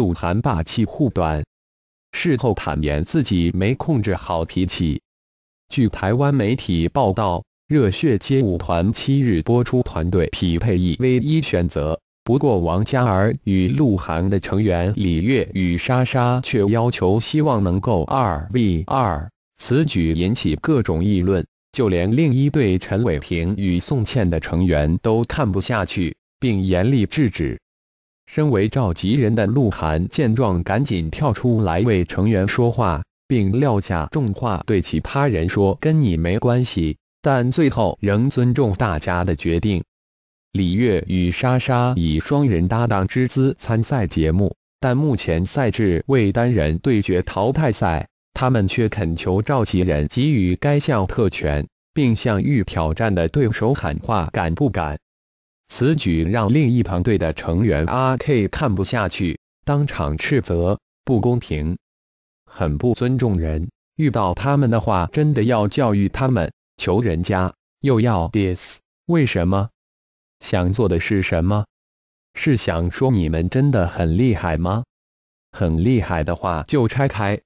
鹿晗霸气护短，事后坦言自己没控制好脾气。据台湾媒体报道，热血街舞团七日播出团队匹配一 v 一选择，不过王嘉尔与鹿晗的成员李悦与莎莎却要求希望能够二 v 二，此举引起各种议论，就连另一对陈伟霆与宋茜的成员都看不下去，并严厉制止。身为召集人的鹿晗见状，赶紧跳出来为成员说话，并撂下重话对其他人说：“跟你没关系。”但最后仍尊重大家的决定。李月与莎莎以双人搭档之姿参赛节目，但目前赛制为单人对决淘汰赛，他们却恳求召集人给予该项特权，并向欲挑战的对手喊话：“敢不敢？”此举让另一旁队的成员阿 K 看不下去，当场斥责不公平，很不尊重人。遇到他们的话，真的要教育他们。求人家又要 diss，为什么？想做的是什么？是想说你们真的很厉害吗？很厉害的话就拆开。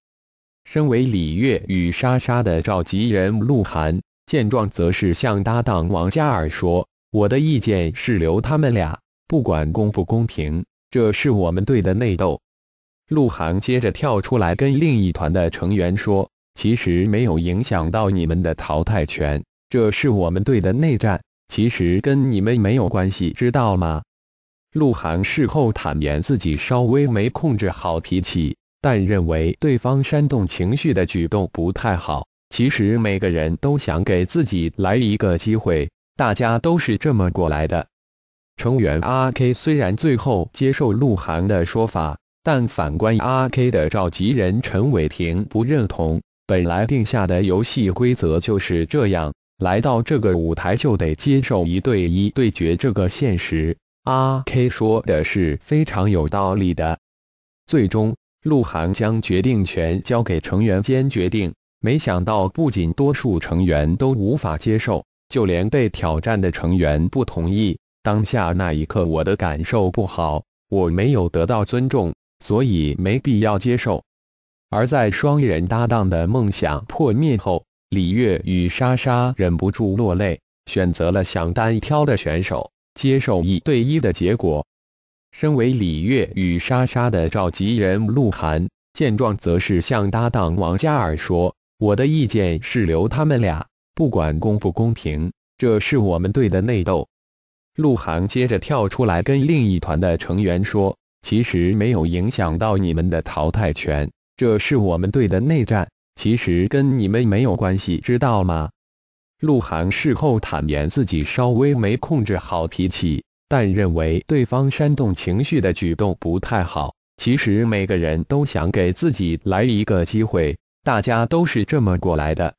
身为李月与莎莎的召集人，鹿晗见状则是向搭档王嘉尔说。我的意见是留他们俩，不管公不公平，这是我们队的内斗。鹿晗接着跳出来跟另一团的成员说：“其实没有影响到你们的淘汰权，这是我们队的内战，其实跟你们没有关系，知道吗？”鹿晗事后坦言自己稍微没控制好脾气，但认为对方煽动情绪的举动不太好。其实每个人都想给自己来一个机会。大家都是这么过来的。成员阿 K 虽然最后接受鹿晗的说法，但反观阿 K 的召集人陈伟霆不认同。本来定下的游戏规则就是这样，来到这个舞台就得接受一对一对决这个现实。阿 K 说的是非常有道理的。最终，鹿晗将决定权交给成员间决定，没想到不仅多数成员都无法接受。就连被挑战的成员不同意，当下那一刻我的感受不好，我没有得到尊重，所以没必要接受。而在双人搭档的梦想破灭后，李悦与莎莎忍不住落泪，选择了想单挑的选手，接受一对一的结果。身为李悦与莎莎的召集人，鹿晗见状则是向搭档王嘉尔说：“我的意见是留他们俩。”不管公不公平，这是我们队的内斗。鹿晗接着跳出来跟另一团的成员说：“其实没有影响到你们的淘汰权，这是我们队的内战，其实跟你们没有关系，知道吗？”鹿晗事后坦言自己稍微没控制好脾气，但认为对方煽动情绪的举动不太好。其实每个人都想给自己来一个机会，大家都是这么过来的。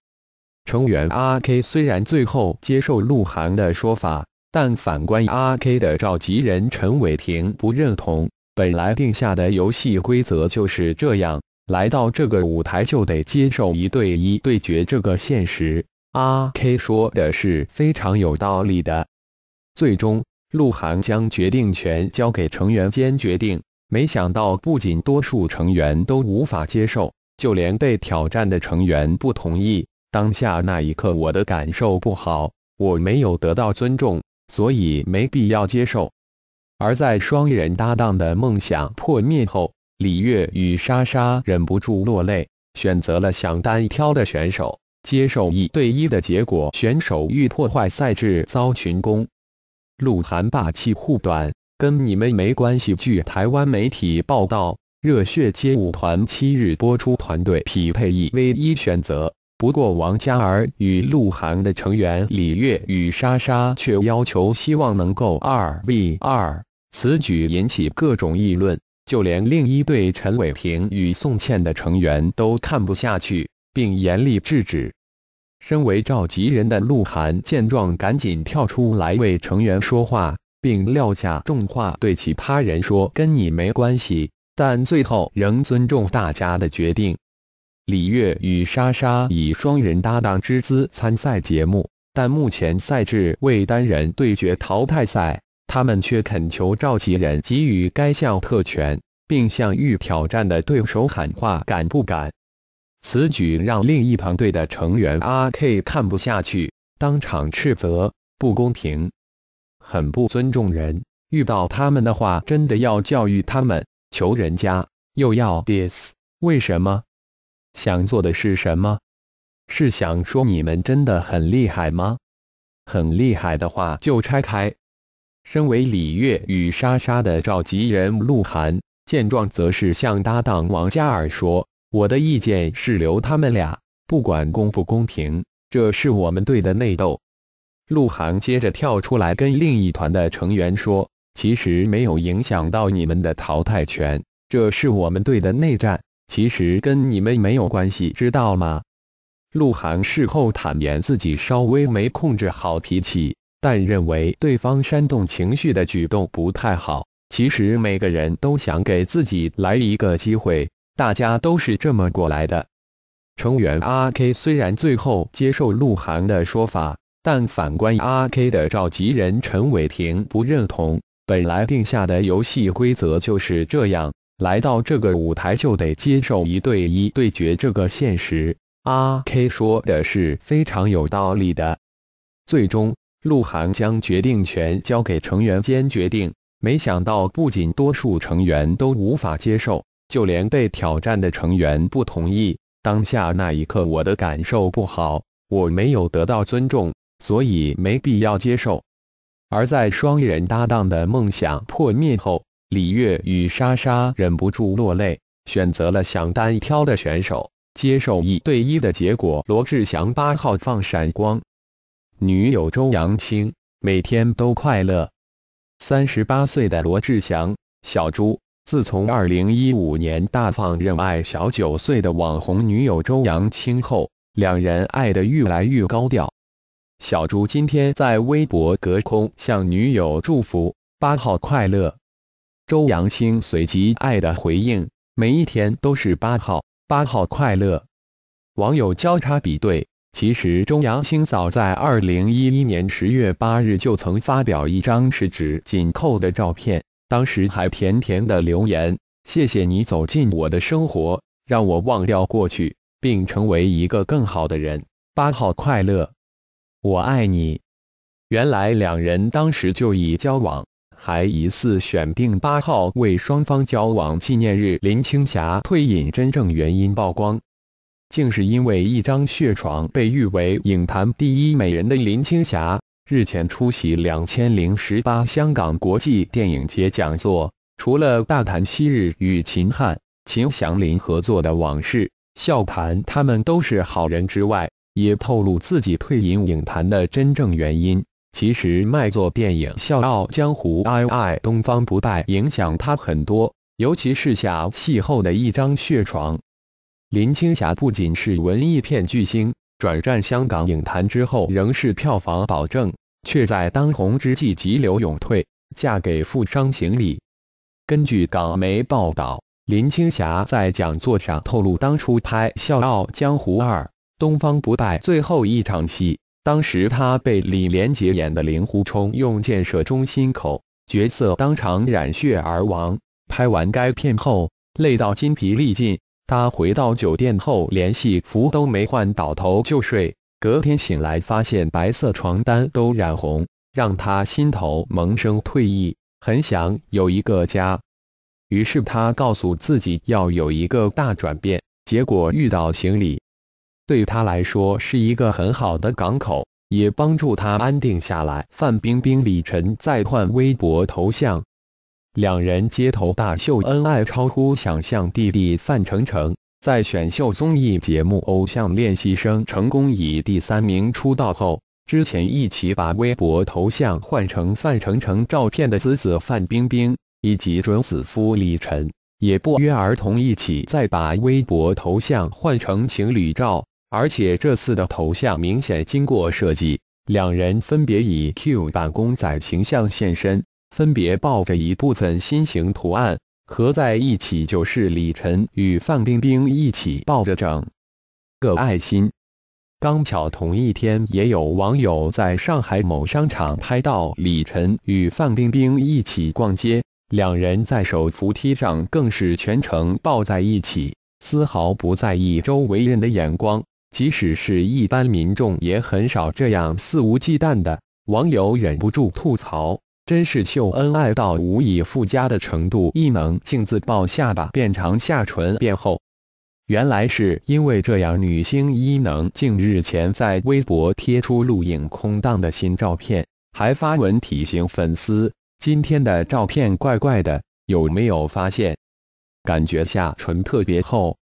成员阿 K 虽然最后接受鹿晗的说法，但反观阿 K 的召集人陈伟霆不认同。本来定下的游戏规则就是这样，来到这个舞台就得接受一对一对决这个现实。阿 K 说的是非常有道理的。最终，鹿晗将决定权交给成员间决定，没想到不仅多数成员都无法接受，就连被挑战的成员不同意。当下那一刻，我的感受不好，我没有得到尊重，所以没必要接受。而在双人搭档的梦想破灭后，李悦与莎莎忍不住落泪，选择了想单挑的选手，接受一对一的结果。选手欲破坏赛制遭群攻，鹿晗霸气护短，跟你们没关系。据台湾媒体报道，《热血街舞团》七日播出团队匹配一 v 一选择。不过，王嘉尔与鹿晗的成员李悦与莎莎却要求希望能够二 v 二，此举引起各种议论，就连另一对陈伟霆与宋茜的成员都看不下去，并严厉制止。身为召集人的鹿晗见状，赶紧跳出来为成员说话，并撂下重话对其他人说：“跟你没关系。”但最后仍尊重大家的决定。李悦与莎莎以双人搭档之姿参赛节目，但目前赛制为单人对决淘汰赛，他们却恳求召集人给予该项特权，并向欲挑战的对手喊话：“敢不敢？”此举让另一团队的成员阿 K 看不下去，当场斥责：“不公平，很不尊重人。遇到他们的话，真的要教育他们。求人家又要 diss，为什么？”想做的是什么？是想说你们真的很厉害吗？很厉害的话就拆开。身为李月与莎莎的召集人，鹿晗见状则是向搭档王嘉尔说：“我的意见是留他们俩，不管公不公平，这是我们队的内斗。”鹿晗接着跳出来跟另一团的成员说：“其实没有影响到你们的淘汰权，这是我们队的内战。”其实跟你们没有关系，知道吗？鹿晗事后坦言自己稍微没控制好脾气，但认为对方煽动情绪的举动不太好。其实每个人都想给自己来一个机会，大家都是这么过来的。成员阿 K 虽然最后接受鹿晗的说法，但反观阿 K 的召集人陈伟霆不认同，本来定下的游戏规则就是这样。来到这个舞台就得接受一对一对决这个现实，阿 K 说的是非常有道理的。最终，鹿晗将决定权交给成员间决定，没想到不仅多数成员都无法接受，就连被挑战的成员不同意。当下那一刻，我的感受不好，我没有得到尊重，所以没必要接受。而在双人搭档的梦想破灭后。李悦与莎莎忍不住落泪，选择了想单挑的选手，接受一对一的结果。罗志祥八号放闪光，女友周扬青每天都快乐。三十八岁的罗志祥，小猪，自从二零一五年大放任爱小九岁的网红女友周扬青后，两人爱的愈来愈高调。小猪今天在微博隔空向女友祝福八号快乐。周扬青随即爱的回应：“每一天都是八号，八号快乐。”网友交叉比对，其实周扬青早在2011年10月8日就曾发表一张十指紧扣的照片，当时还甜甜的留言：“谢谢你走进我的生活，让我忘掉过去，并成为一个更好的人。八号快乐，我爱你。”原来两人当时就已交往。还疑似选定八号为双方交往纪念日。林青霞退隐真正原因曝光，竟是因为一张血床。被誉为影坛第一美人的林青霞，日前出席两千零十八香港国际电影节讲座，除了大谈昔日与秦汉、秦祥林合作的往事，笑谈他们都是好人之外，也透露自己退隐影坛的真正原因。其实，卖座电影《笑傲江湖》《I I 东方不败》影响他很多，尤其是下戏后的一张血床。林青霞不仅是文艺片巨星，转战香港影坛之后仍是票房保证，却在当红之际急流勇退，嫁给富商行李。根据港媒报道，林青霞在讲座上透露，当初拍《笑傲江湖二》《东方不败》最后一场戏。当时他被李连杰演的令狐冲用箭射中心口，角色当场染血而亡。拍完该片后，累到筋疲力尽。他回到酒店后，连戏服都没换，倒头就睡。隔天醒来，发现白色床单都染红，让他心头萌生退意，很想有一个家。于是他告诉自己要有一个大转变。结果遇到行李。对他来说是一个很好的港口，也帮助他安定下来。范冰冰、李晨再换微博头像，两人街头大秀恩爱，超乎想象。弟弟范丞丞在选秀综艺节目《偶像练习生》成功以第三名出道后，之前一起把微博头像换成范丞丞照片的子子范冰冰以及准子夫李晨，也不约而同一起再把微博头像换成情侣照。而且这次的头像明显经过设计，两人分别以 Q 版公仔形象现身，分别抱着一部分心形图案，合在一起就是李晨与范冰冰一起抱着整个爱心。刚巧同一天，也有网友在上海某商场拍到李晨与范冰冰一起逛街，两人在手扶梯上更是全程抱在一起，丝毫不在意周围人的眼光。即使是一般民众也很少这样肆无忌惮的，网友忍不住吐槽：“真是秀恩爱到无以复加的程度！”伊能镜自爆下巴变长，下唇变厚，原来是因为这样。女星伊能静日前在微博贴出录影空档的新照片，还发文提醒粉丝：“今天的照片怪怪的，有没有发现？感觉下唇特别厚，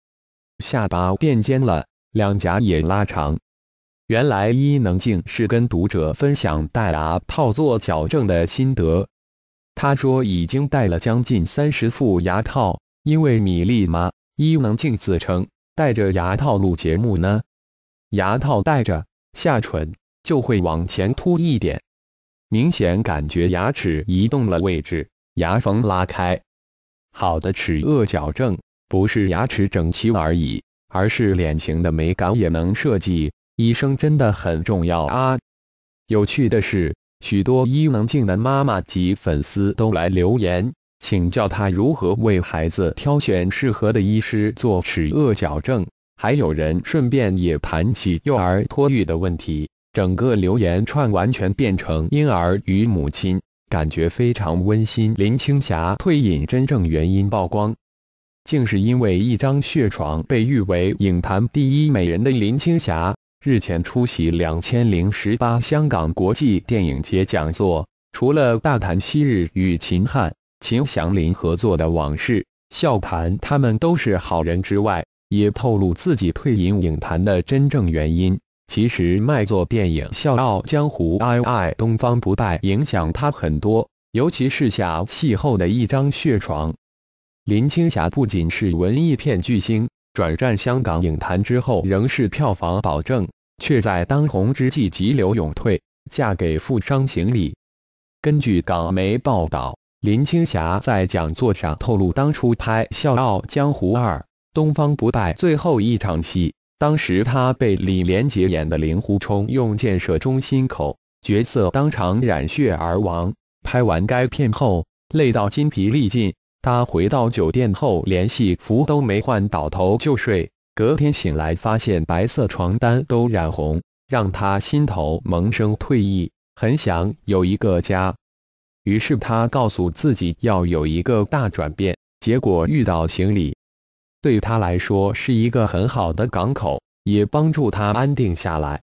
下巴变尖了。”两颊也拉长。原来伊能静是跟读者分享戴牙套做矫正的心得。她说已经戴了将近三十副牙套，因为米粒嘛，伊能静自称戴着牙套录节目呢。牙套戴着，下唇就会往前凸一点，明显感觉牙齿移动了位置，牙缝拉开。好的齿颚矫正不是牙齿整齐而已。而是脸型的美感也能设计，医生真的很重要啊！有趣的是，许多伊能静的妈妈及粉丝都来留言，请教她如何为孩子挑选适合的医师做齿颚矫正，还有人顺便也谈起幼儿托育的问题。整个留言串完全变成婴儿与母亲，感觉非常温馨。林青霞退隐真正原因曝光。竟是因为一张血床，被誉为影坛第一美人的林青霞日前出席两千零十八香港国际电影节讲座，除了大谈昔日与秦汉、秦祥林合作的往事，笑谈他们都是好人之外，也透露自己退隐影坛的真正原因。其实卖座电影《笑傲江湖》《i I 东方不败》影响他很多，尤其是下戏后的一张血床。林青霞不仅是文艺片巨星，转战香港影坛之后仍是票房保证，却在当红之际急流勇退，嫁给富商行李。根据港媒报道，林青霞在讲座上透露，当初拍《笑傲江湖二》《东方不败》最后一场戏，当时她被李连杰演的令狐冲用箭射中心口，角色当场染血而亡。拍完该片后，累到筋疲力尽。他回到酒店后，连戏服都没换，倒头就睡。隔天醒来，发现白色床单都染红，让他心头萌生退意，很想有一个家。于是他告诉自己要有一个大转变，结果遇到行李，对他来说是一个很好的港口，也帮助他安定下来。